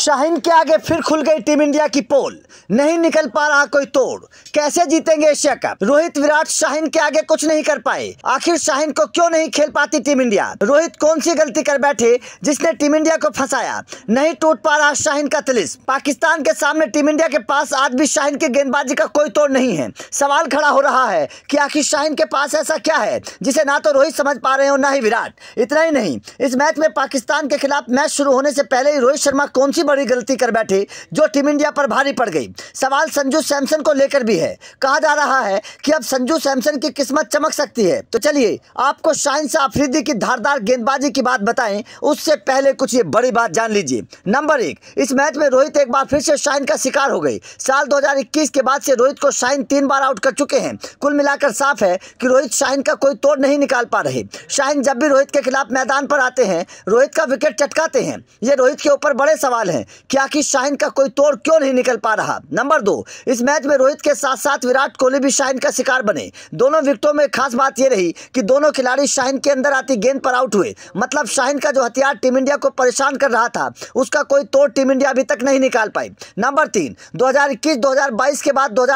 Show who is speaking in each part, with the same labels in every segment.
Speaker 1: शाहिन के आगे फिर खुल गई टीम इंडिया की पोल नहीं निकल पा रहा कोई तोड़ कैसे जीतेंगे एशिया कप रोहित विराट शाहिन के आगे कुछ नहीं कर पाए आखिर शाहिन को क्यों नहीं खेल पाती टीम इंडिया रोहित कौन सी गलती कर बैठे जिसने टीम इंडिया को फंसाया नहीं टूट पा रहा शाहिन का तिलिस पाकिस्तान के सामने टीम इंडिया के पास आज भी शाहिन की गेंदबाजी का कोई तोड़ नहीं है सवाल खड़ा हो रहा है की आखिर शाहिन के पास ऐसा क्या है जिसे ना तो रोहित समझ पा रहे हो ना ही विराट इतना ही नहीं इस मैच में पाकिस्तान के खिलाफ मैच शुरू होने से पहले ही रोहित शर्मा कौन सी की बड़ी गलती कर बैठे जो टीम इंडिया पर भारी पड़ गई सवाल संजू सैमसन को लेकर भी है कहा जा रहा है कि अब संजू सैमसन की किस्मत चमक सकती है तो चलिए आपको शाइन शाह अफरीदी की धारदार गेंदबाजी की बात बताएं उससे पहले कुछ ये बड़ी बात जान लीजिए नंबर एक इस मैच में रोहित एक बार फिर से शाइन का शिकार हो गई साल दो के बाद से रोहित को शाइन तीन बार आउट कर चुके हैं कुल मिलाकर साफ है की रोहित शाइन का कोई तोड़ नहीं निकाल पा रहे शाइन जब भी रोहित के खिलाफ मैदान पर आते हैं रोहित का विकेट चटकाते हैं ये रोहित के ऊपर बड़े सवाल है हैं कि आखिर शाहिन का कोई तोड़ क्यों नहीं निकल पा रहा नंबर दो इस मैच में रोहित के साथ साथ विराट कोहली भी शाहिन का शिकार बने दोनों विकेटों में खास बात यह रही कि दोनों खिलाड़ी शाहिन के अंदर आती गेंद पर आउट हुए मतलब शाहिन का जो हथियार टीम इंडिया को परेशान कर रहा था उसका कोई तोड़ टीम इंडिया अभी तक नहीं निकाल पाई नंबर तीन दो हजार के बाद दो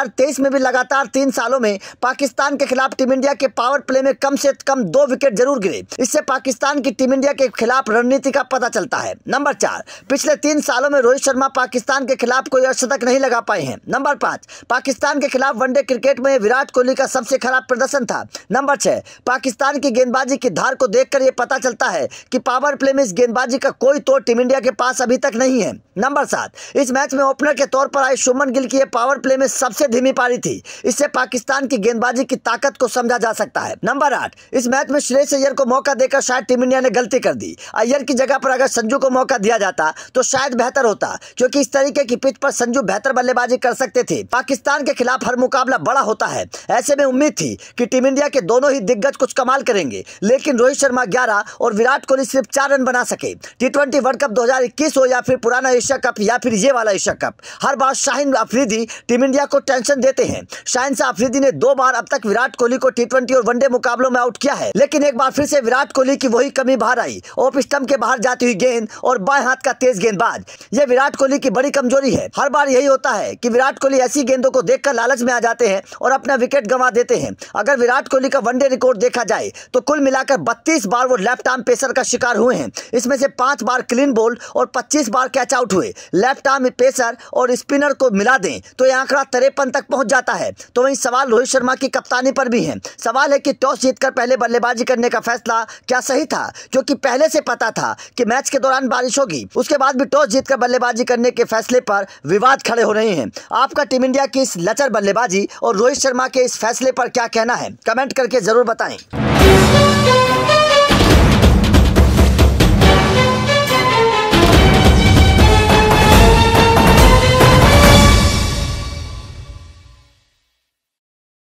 Speaker 1: में भी लगातार तीन सालों में पाकिस्तान के खिलाफ टीम इंडिया के पावर प्ले में कम से कम दो विकेट जरूर गिरे इससे पाकिस्तान की टीम इंडिया के खिलाफ रणनीति का पता चलता है नंबर चार पिछले तीन सालों में रोहित शर्मा पाकिस्तान के खिलाफ कोई अर्शतक नहीं लगा पाए हैं नंबर पाँच पाकिस्तान के खिलाफ वनडे क्रिकेट में विराट कोहली का सबसे खराब प्रदर्शन था नंबर छः पाकिस्तान की गेंदबाजी की धार को देखकर यह पता चलता है कि पावर प्ले में इस गेंदबाजी का कोई तोड़ टीम इंडिया के पास अभी तक नहीं है नंबर सात इस मैच में ओपनर के तौर पर आए शुमन गिल की यह पावर प्ले में सबसे धीमी पारी थी इससे पाकिस्तान की गेंदबाजी की ताकत को समझा जा सकता है नंबर आठ इस मैच में श्रेष अय्यर को मौका देकर शायद टीम इंडिया ने गलती कर दी अय्यर की जगह पर अगर संजू को मौका दिया जाता तो शायद बेहतर होता क्योंकि इस तरीके की पिच पर संजू बेहतर बल्लेबाजी कर सकते थे पाकिस्तान के खिलाफ हर मुकाबला बड़ा होता है ऐसे में उम्मीद थी कि टीम इंडिया के दोनों ही दिग्गज कुछ कमाल करेंगे लेकिन रोहित शर्मा ग्यारह और विराट कोहली सिर्फ चार रन बना सके टी वर्ल्ड कप दो हो या फिर पुराना एशिया कप या फिर ये वाला एशिया कप हर बार शाहिन अफरीदी टीम इंडिया को टेंशन देते हैं शाहिन शाह अफरीदी ने दो बार अब तक विराट कोहली को टी और वनडे मुकाबलों में आउट किया है लेकिन एक बार फिर से विराट कोहली की वही कमी बाहर आई ऑफ स्टम्प के बाहर जाती हुई गेंद और बाएं हाथ का तेज गेंदबाज यह विराट कोहली की बड़ी कमजोरी है हर बार यही होता है कि विराट कोहली ऐसी गेंदों को देखकर लालच में आ जाते हैं और अपना विकेट गंवा देते हैं अगर विराट कोहली का वनडे रिकॉर्ड देखा जाए तो कुल मिलाकर बत्तीस बार वो लेफ्ट आर्म पेसर का शिकार हुए हैं इसमें से पांच बार क्लीन बोल और पच्चीस बार कैच आउट हुए लेफ्ट आर्म पेसर और स्पिनर को मिला दें तो यह आंकड़ा तिरपन तक पहुंच जाता है तो वही सवाल रोहित शर्मा की कप्तानी पर भी है सवाल है कि टॉस जीतकर पहले बल्लेबाजी करने का फैसला क्या सही था क्योंकि पहले से पता था कि मैच के दौरान बारिश होगी उसके बाद भी टॉस कर बल्लेबाजी करने के फैसले पर विवाद खड़े हो रहे हैं आपका टीम इंडिया की इस लचर बल्लेबाजी और रोहित शर्मा के इस फैसले पर क्या कहना है कमेंट करके जरूर बताएं